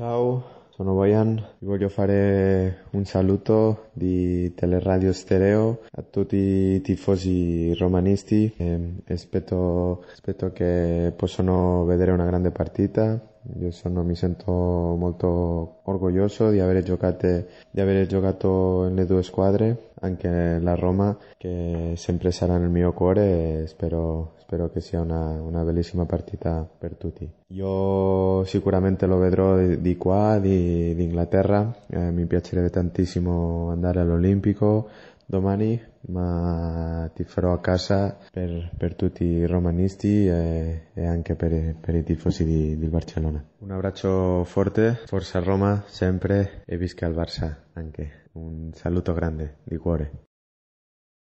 Ciao, sono Bojan, vi voglio fare un saluto di Teleradio Stereo a tutti i tifosi romanisti ehm, e spero, spero che possano vedere una grande partita io sono, mi sento molto orgoglioso di aver, giocate, di aver giocato nelle due squadre, anche la Roma, che sempre sarà nel mio cuore e spero, spero che sia una, una, bellissima partita per tutti. Io sicuramente lo vedrò di, di qua, di, di Inghilterra, eh, mi piacerebbe tantissimo andare all'Olimpico, domani, ma ti farò a casa per, per tutti i romanisti e, e anche per, per, i tifosi di, di, Barcellona. Un abbraccio forte, forza Roma sempre e visca al Barça anche. Un saluto grande di cuore.